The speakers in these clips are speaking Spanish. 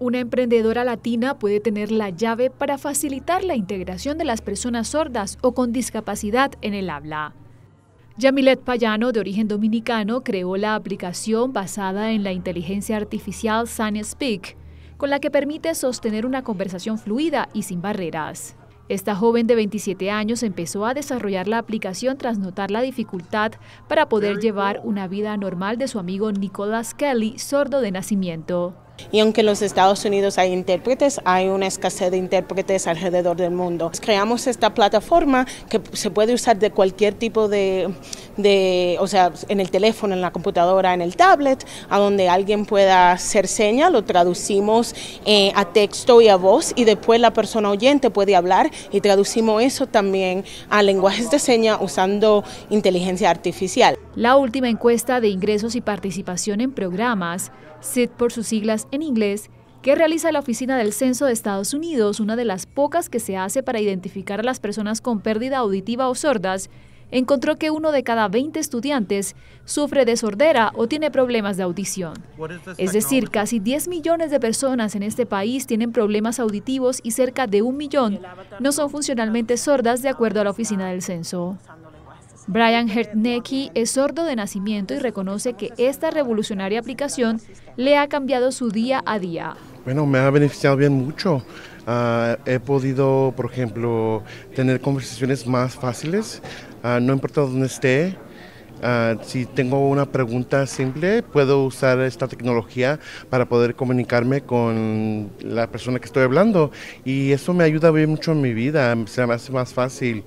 Una emprendedora latina puede tener la llave para facilitar la integración de las personas sordas o con discapacidad en el habla. Yamilet Payano, de origen dominicano, creó la aplicación basada en la inteligencia artificial Sign Speak, con la que permite sostener una conversación fluida y sin barreras. Esta joven de 27 años empezó a desarrollar la aplicación tras notar la dificultad para poder llevar una vida normal de su amigo Nicolás Kelly, sordo de nacimiento. Y aunque en los Estados Unidos hay intérpretes, hay una escasez de intérpretes alrededor del mundo. Creamos esta plataforma que se puede usar de cualquier tipo de, o sea, en el teléfono, en la computadora, en el tablet, a donde alguien pueda hacer seña, lo traducimos eh, a texto y a voz y después la persona oyente puede hablar y traducimos eso también a lenguajes de seña usando inteligencia artificial. La última encuesta de ingresos y participación en programas, SID por sus siglas en inglés que realiza la Oficina del Censo de Estados Unidos, una de las pocas que se hace para identificar a las personas con pérdida auditiva o sordas, encontró que uno de cada 20 estudiantes sufre de sordera o tiene problemas de audición. Es decir, casi 10 millones de personas en este país tienen problemas auditivos y cerca de un millón no son funcionalmente sordas de acuerdo a la Oficina del Censo. Brian Hertneki es sordo de nacimiento y reconoce que esta revolucionaria aplicación le ha cambiado su día a día. Bueno, me ha beneficiado bien mucho. Ah, he podido, por ejemplo, tener conversaciones más fáciles, ah, no importa dónde esté. Ah, si tengo una pregunta simple, puedo usar esta tecnología para poder comunicarme con la persona que estoy hablando. Y eso me ayuda bien mucho en mi vida, se me hace más fácil.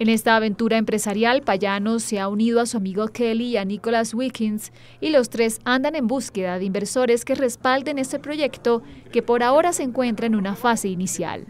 En esta aventura empresarial, Payano se ha unido a su amigo Kelly y a Nicholas Wickens y los tres andan en búsqueda de inversores que respalden este proyecto que por ahora se encuentra en una fase inicial.